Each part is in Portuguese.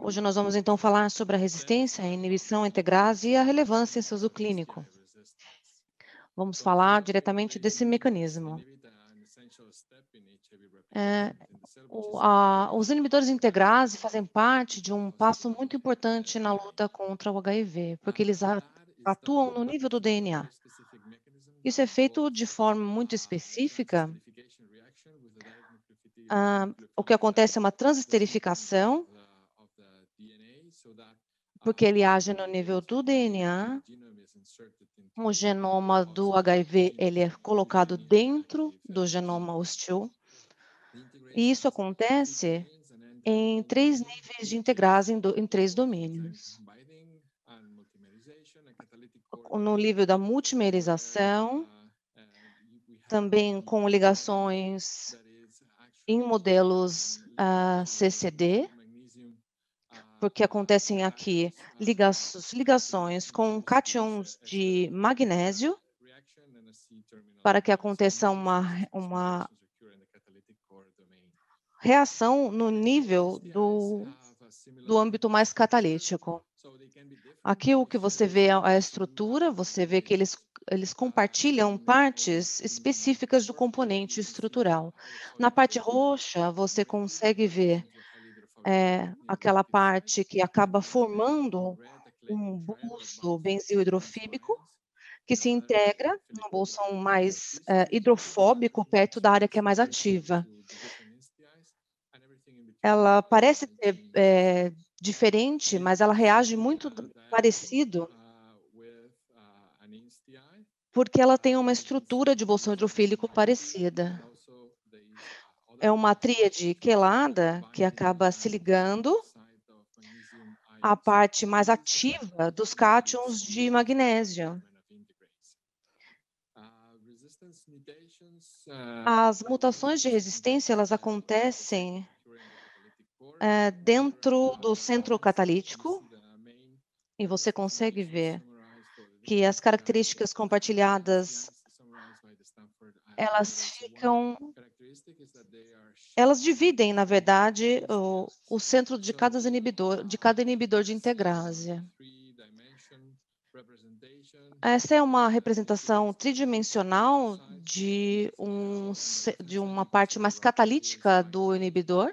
Hoje nós vamos então falar sobre a resistência, a inibição integrase e a relevância em seu uso clínico. Vamos falar diretamente desse mecanismo. É, o, a, os inibidores integrase fazem parte de um passo muito importante na luta contra o HIV, porque eles atuam no nível do DNA. Isso é feito de forma muito específica. Ah, o que acontece é uma transesterificação porque ele age no nível do DNA. O genoma do HIV ele é colocado dentro do genoma hostil. E isso acontece em três níveis de integrase em, do, em três domínios. No nível da multimerização, também com ligações em modelos uh, ah, CCD, porque acontecem aqui ligações com cátions de magnésio para que aconteça uma, uma reação no nível do, do âmbito mais catalítico. Aqui o que você vê é a estrutura, você vê que eles, eles compartilham partes específicas do componente estrutural. Na parte roxa, você consegue ver é, aquela parte que acaba formando um bolso benzil hidrofíbico que se ah, integra no bolsão mais é, hidrofóbico perto da área que é mais ativa. Ela então, parece assim, ter, é, diferente, mas ela reage muito parecido ah, ah, porque ela tem uma estrutura de bolsão hidrofílico parecida. Então, é uma tríade quelada que acaba se ligando à parte mais ativa dos cátions de magnésio. As mutações de resistência elas acontecem é, dentro do centro catalítico e você consegue ver que as características compartilhadas elas ficam é elas dividem, na verdade, o, o centro de cada inibidor de, cada inibidor de integrase. Essa é uma representação tridimensional de, um, de uma parte mais catalítica do inibidor.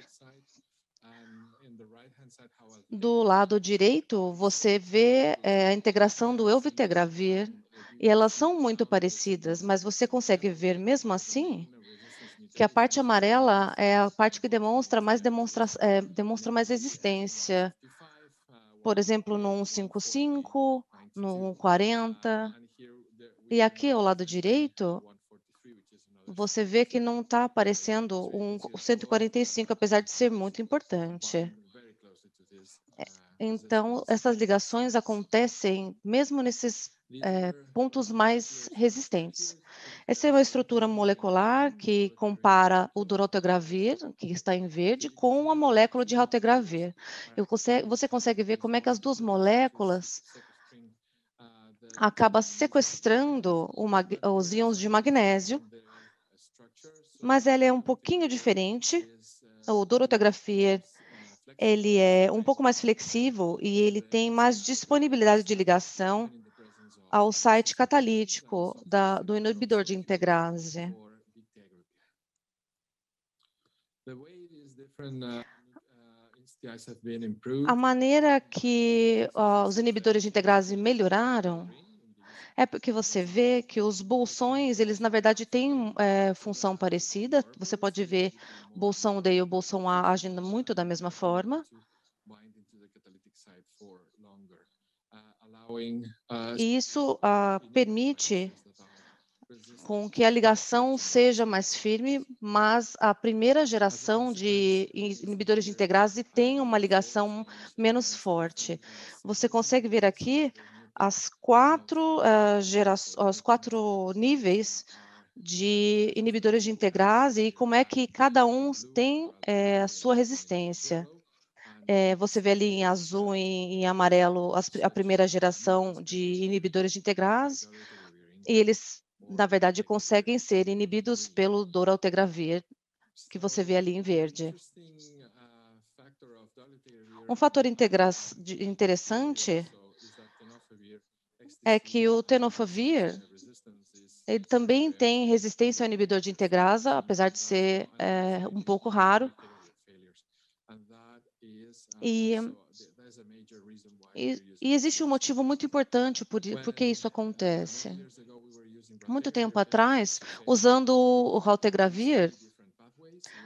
Do lado direito, você vê é, a integração do elvitegravir, e elas são muito parecidas, mas você consegue ver mesmo assim que a parte amarela é a parte que demonstra mais, demonstra, é, demonstra mais existência. Por exemplo, no 155, no 140. E aqui ao lado direito, você vê que não está aparecendo um, o 145, apesar de ser muito importante. É, então, essas ligações acontecem mesmo nesses é, pontos mais resistentes. Essa é uma estrutura molecular uhum, que compara o dorotogravir, que está em verde, com a molécula de raltegravir. É. você consegue ver como é que as duas moléculas é ah, acabam sequestrando os íons de magnésio, mas ela é um pouquinho diferente. Uh, o dorotegravir uh, ele é um pouco mais flexível e ele tem mais disponibilidade de ligação ao site então, catalítico é da, do inibidor de integrase. Uh, uh, a maneira que uh, os inibidores de integrase melhoraram é porque você vê que os bolsões, eles na verdade têm é, função parecida. Você pode ver bolsão D e o bolsão A agindo muito da mesma forma. Uh, e isso ah, permite com que a ligação seja mais firme, mas a primeira geração de é né? inibidores de integrase tem uma ligação menos forte. Você consegue ver aqui as quatro, uh, ah, gera... os quatro níveis de inibidores de integrase e como é que cada um tem é, a sua resistência. É, você vê ali em azul e em amarelo as, a primeira geração de inibidores de integrase, e eles, na verdade, conseguem ser inibidos pelo doraltegravir, que você vê ali em verde. Um fator interessante é que o tenofovir ele também tem resistência ao inibidor de integrasa, apesar de ser é, um pouco raro, ah, e, e, existe um motivo muito importante por, por que isso acontece. Muito tempo atrás, usando o Raltegravir,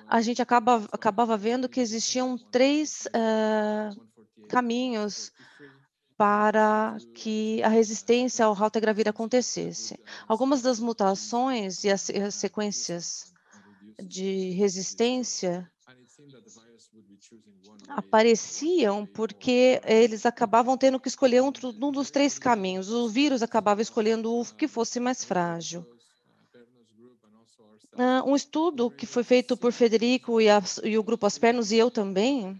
a gente acaba, acabava vendo que existiam três uh, caminhos para que a resistência ao Raltegravir acontecesse. Algumas das mutações e as sequências de resistência apareciam porque eles acabavam tendo que escolher um, um dos três caminhos. O vírus acabava escolhendo o que fosse mais frágil. Ah, um estudo que foi feito por Federico e, a, e o grupo Aspernos e eu também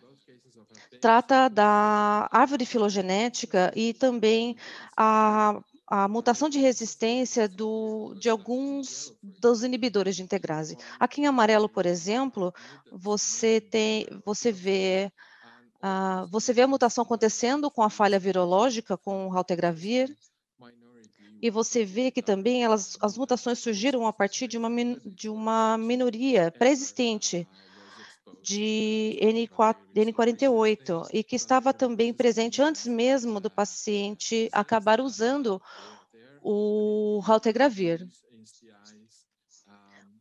trata da árvore filogenética e também a a mutação de resistência do, de alguns dos inibidores de integrase. Aqui em amarelo, por exemplo, você tem, você vê Uh, você vê a mutação acontecendo com a falha virológica, com o raltegravir, e você vê que também elas, as mutações surgiram a partir de uma, de uma minoria pré-existente de N4, 48 e que estava também presente antes mesmo do paciente acabar usando o Raltegravir.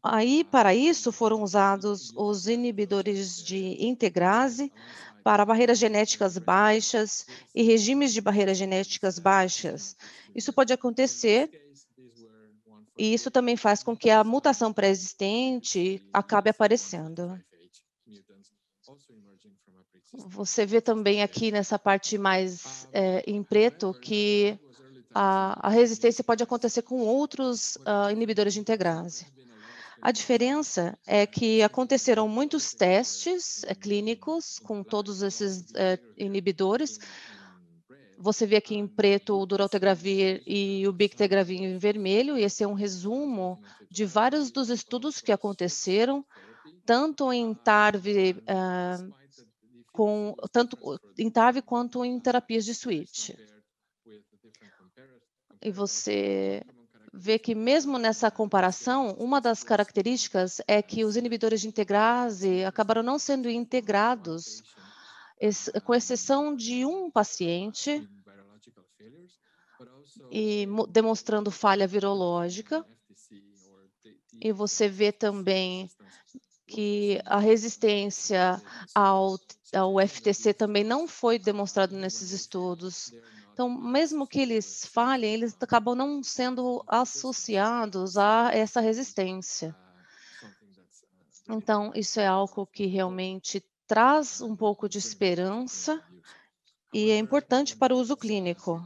Aí, para isso, foram usados os inibidores de integrase para barreiras genéticas baixas e regimes de barreiras genéticas baixas. Isso pode acontecer e isso também faz com que a mutação pré-existente acabe aparecendo. Você vê também aqui nessa parte mais é, em preto que a, a, resistência pode acontecer com outros uh, inibidores de integrase. A diferença é que aconteceram muitos testes eh, clínicos com todos esses eh, inibidores. Você vê aqui em preto o duraltegravir e o bictegravir em vermelho, e esse é um resumo de vários dos estudos que aconteceram tanto em TARV, uh, eh, com, tanto em tarve quanto em terapias de switch. E você vê que mesmo nessa comparação, uma das características é que os inibidores de integrase acabaram não sendo integrados, com exceção de um paciente, e demonstrando falha virológica. E você vê também que a resistência ao, ao FTC também não foi demonstrado nesses estudos. Então, mesmo que eles falhem, eles acabam não sendo associados a essa resistência. Então, isso é algo que realmente traz um pouco de esperança e é importante para o uso clínico.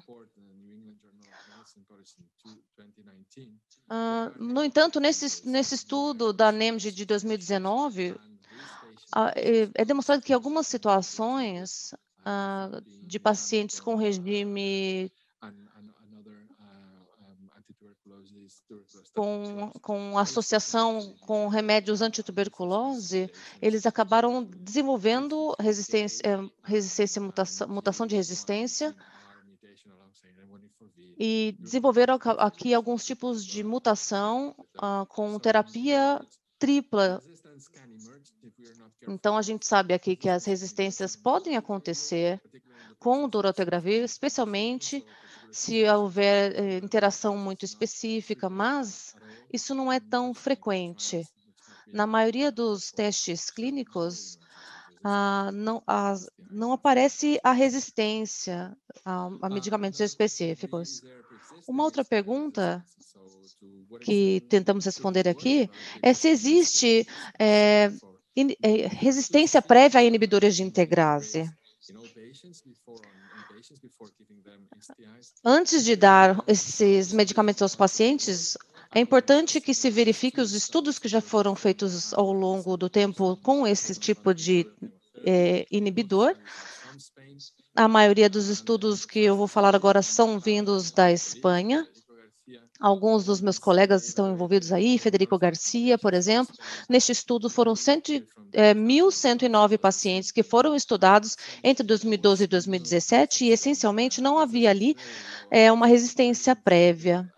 Ah, no entanto, nesse, nesse estudo da NEMG de 2019, uh, ah, é, é demonstrado que algumas situações uh, de pacientes com regime com, com associação com remédios antituberculose, eles acabaram desenvolvendo resistência, eh, resistência mutação, mutação de resistência, e desenvolveram aqui alguns tipos de mutação uh, com terapia tripla. Tá então, a gente sabe aqui que as resistências podem acontecer com o dorotegravir, especialmente se houver eh, né, interação muito específica, mas né, isso não é tão frequente. Na maioria dos né, é testes clínicos, ah, não, ah, não, aparece a resistência a, a, ah, medicamentos específicos. Uma outra pergunta que tentamos responder aqui é se existe é, in, é, resistência prévia a inibidores de integrase. Antes de dar esses medicamentos aos pacientes, é importante que se verifique os estudos que já foram feitos ao longo do tempo com esse tipo de é, inibidor. A maioria dos estudos que eu vou falar agora são vindos da Espanha Alguns dos meus colegas estão envolvidos aí, Federico Garcia, por exemplo. Neste estudo foram 1.109 é, pacientes que foram estudados entre 2012 e 2017 e, essencialmente, não havia ali é, uma resistência prévia.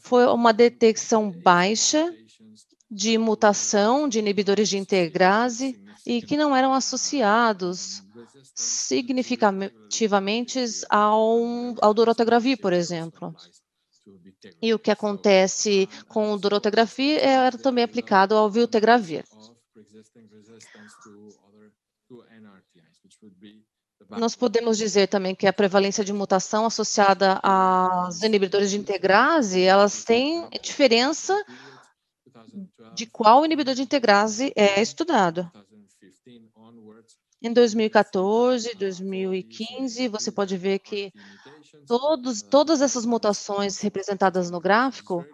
Foi uma detecção baixa de mutação de inibidores de integrase e que não eram associados significativamente ao, ao dorotagravir, por exemplo. E o que acontece com o durotegravir era também aplicado ao viltegravir. Nós podemos dizer também que a prevalência de mutação associada aos inibidores de integrase, elas têm diferença de qual inibidor de integrase é estudado. Em 2014, 2015, você pode ver que todos, ah, todas essas mutações representadas no gráfico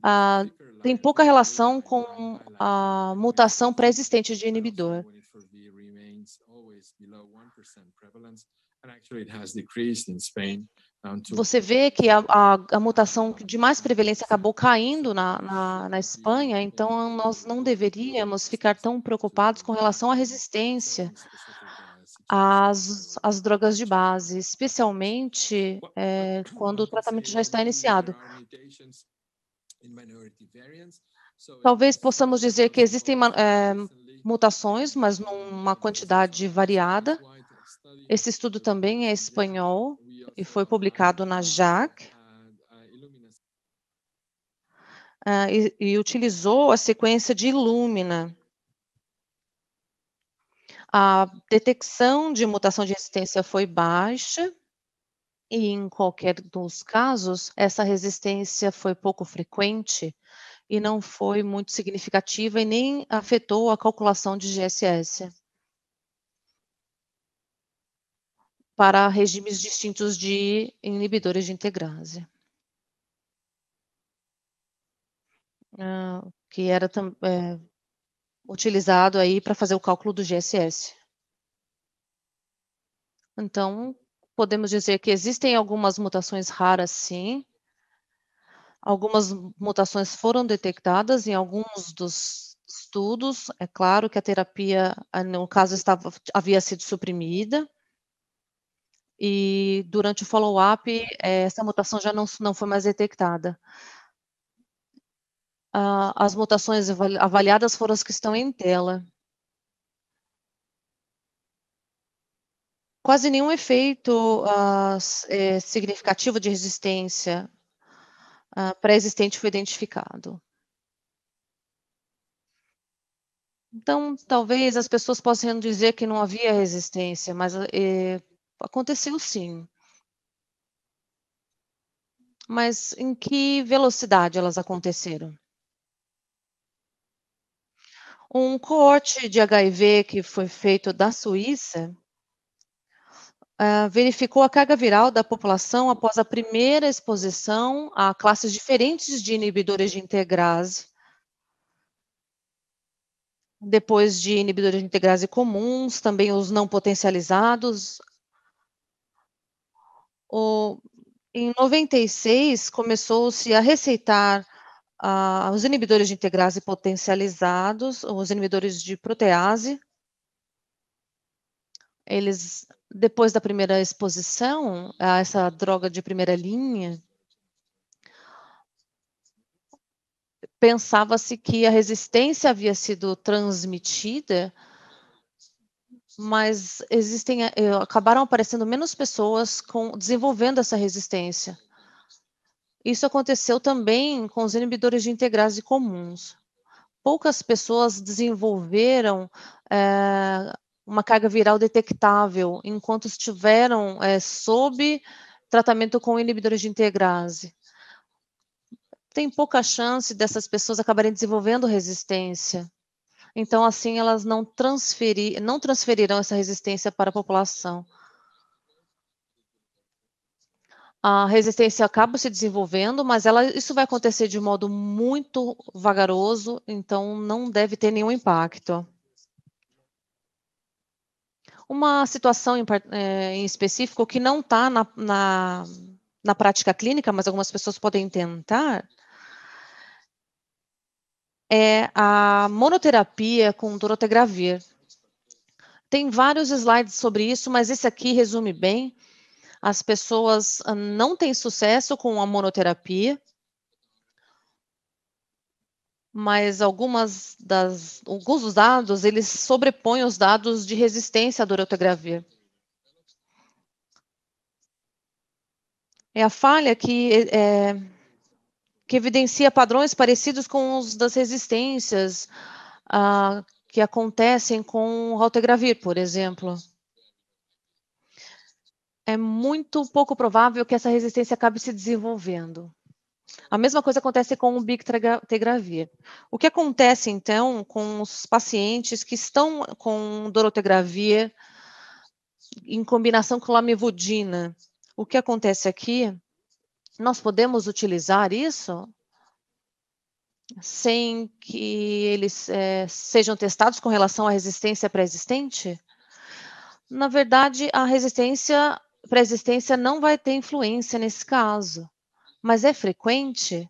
ah, têm pouca relação com a mutação pré-existente de inibidor. actually, it has decreased in Spain. Você vê que a, a, a, mutação de mais prevalência acabou caindo na, na, na, Espanha, então nós não deveríamos ficar tão preocupados com relação à resistência às, às drogas de base, especialmente é, quando o tratamento já está iniciado. Talvez possamos dizer que existem é, mutações, mas numa quantidade variada. Esse estudo também é espanhol e foi publicado na JAC. Uh, ah, e, e, utilizou a sequência de Illumina. A detecção de mutação de resistência foi baixa, e em qualquer dos casos, essa resistência foi pouco frequente e não foi muito significativa e nem afetou a calculação de GSS. para regimes distintos de inibidores de integrase. Ah, que era é, utilizado aí para fazer o cálculo do GSS. Então, podemos dizer que existem algumas mutações raras, sim. Algumas mutações foram detectadas em alguns dos estudos. É claro que a terapia, no caso, estava, havia sido suprimida e durante o follow-up eh, essa mutação já não, não foi mais detectada. Ah, as mutações avaliadas foram as que estão em tela. Quase nenhum efeito eh, significativo de resistência ah, pré-existente foi identificado. Então, talvez as pessoas possam dizer que não havia resistência, mas eh, Aconteceu sim. Mas em que velocidade elas aconteceram? Um coorte de HIV que foi feito da Suíça uh, verificou a carga viral da população após a primeira exposição a classes diferentes de inibidores de integrase, depois de inibidores de integrase comuns, também os não potencializados, o, em 96, começou-se a receitar os inibidores de integrase potencializados, os inibidores de protease. Eles, depois da primeira exposição a essa droga de primeira linha, pensava-se que a resistência havia sido transmitida mas existem eh, acabaram aparecendo menos pessoas com desenvolvendo essa resistência. Isso aconteceu também com os inibidores de integrase comuns. Poucas pessoas desenvolveram é, uma carga viral detectável enquanto estiveram é, sob tratamento com inibidores de integrase. Tem pouca chance dessas pessoas acabarem desenvolvendo resistência. Então, assim, elas não, transferir, não transferirão essa resistência para a população. A resistência acaba se desenvolvendo, mas ela, isso vai acontecer de modo muito vagaroso, então não deve ter nenhum impacto. Uma situação em, é, em específico que não está na, na, na prática clínica, mas algumas pessoas podem tentar, é a monoterapia com dorotegravir. Tem vários slides sobre isso, mas esse aqui resume bem. As pessoas ah, não têm sucesso com a monoterapia, mas algumas das, alguns dos dados, eles sobrepõem os dados de resistência à dorotegravir. É a falha que é, que evidencia padrões parecidos com os das resistências ah, que acontecem com o raltegravir, por exemplo. É muito pouco provável que essa resistência acabe se desenvolvendo. A mesma coisa acontece com o bictegravir. O que acontece, então, com os pacientes que estão com dorotegravir em combinação com lamivudina? O que acontece aqui nós podemos utilizar isso sem que eles é, sejam testados com relação à resistência pré-existente? Na verdade, a resistência pré-existência não vai ter influência nesse caso, mas é frequente.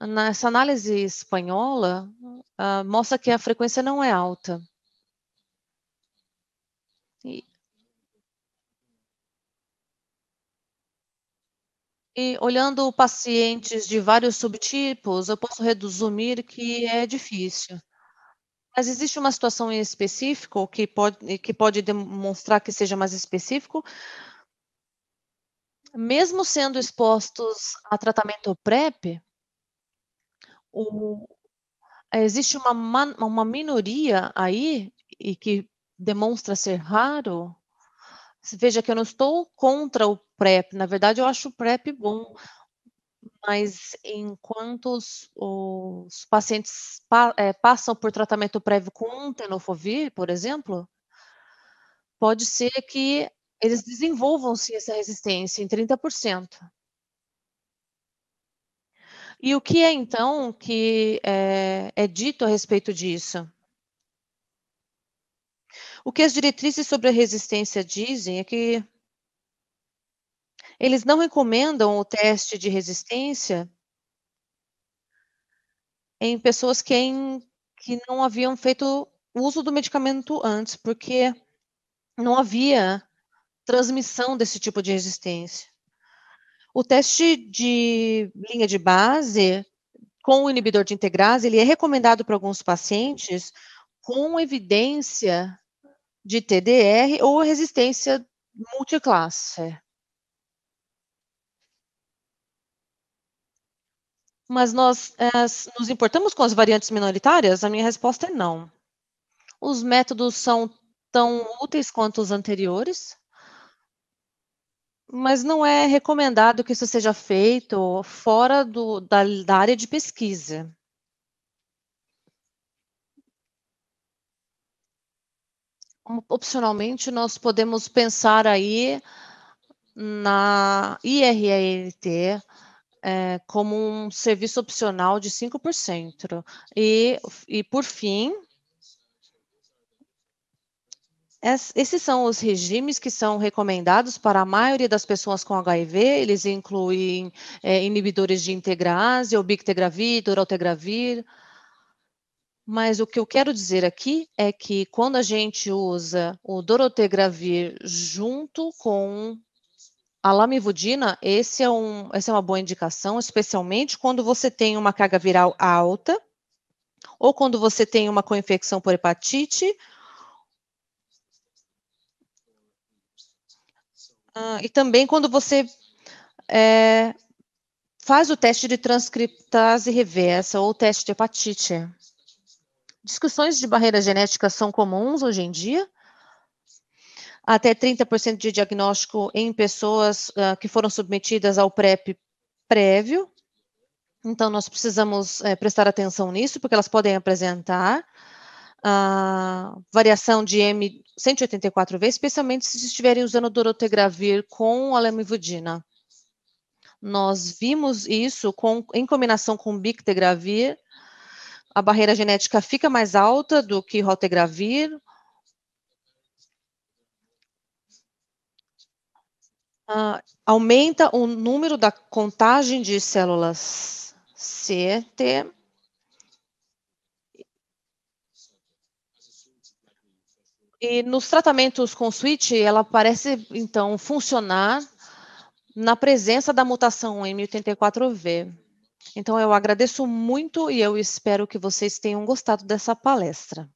Nessa análise espanhola, uh, mostra que a frequência não é alta. E olhando pacientes de vários subtipos, eu posso resumir que é difícil. Mas existe uma situação em específico que pode, que pode demonstrar que seja mais específico? Mesmo sendo expostos a tratamento PrEP, o, existe uma, uma minoria aí e que demonstra ser raro. Veja que eu não estou contra o PrEP. Na verdade, eu acho o PrEP bom, mas enquanto os, os pacientes pa, é, passam por tratamento prévio com um tenofovir, por exemplo, pode ser que eles desenvolvam sim essa resistência em 30%. E o que é então que é, é dito a respeito disso? O que as diretrizes sobre a resistência dizem é que eles não recomendam o uhum. teste de resistência em pessoas que, em, que não haviam feito uso do medicamento antes, porque não havia transmissão desse tipo de resistência. O teste de linha de base com o inibidor de integrase, ele é recomendado para alguns pacientes com evidência de TDR ou resistência multiclasse. Mas nós é, nos importamos com as variantes minoritárias? A minha resposta é não. Os métodos são tão úteis quanto os anteriores, mas não é recomendado que isso seja feito fora do, da, da área de pesquisa. Opcionalmente, nós podemos pensar aí na IRET, é, como um serviço opcional de 5%. E, e por fim, esses são os regimes que são recomendados para a maioria das pessoas com HIV. Eles incluem é, inibidores de integrase, obictegravir, doraltegravir. Mas o que eu quero dizer aqui é que quando a gente usa o dorotegravir junto com a lamivudina, esse é um, essa é uma boa indicação, especialmente quando você tem uma carga viral alta, ou quando você tem uma coinfecção por hepatite. Ah, e também quando você é, faz o teste de transcriptase reversa ou teste de hepatite. Discussões de barreira genética são comuns hoje em dia, até 30% de diagnóstico em pessoas uh, que foram submetidas ao PrEP prévio. Então, nós precisamos é, prestar atenção nisso, porque elas podem apresentar uh, variação de M 184 vezes, especialmente se estiverem usando dorotegravir com a lamivudina. Nós vimos isso com, em combinação com bictegravir, a barreira genética fica mais alta do que rotegravir, Ah, aumenta o número da contagem de células CT. E nos tratamentos com switch, ela parece, então, funcionar na presença da mutação M84V. Então, eu agradeço muito e eu espero que vocês tenham gostado dessa palestra.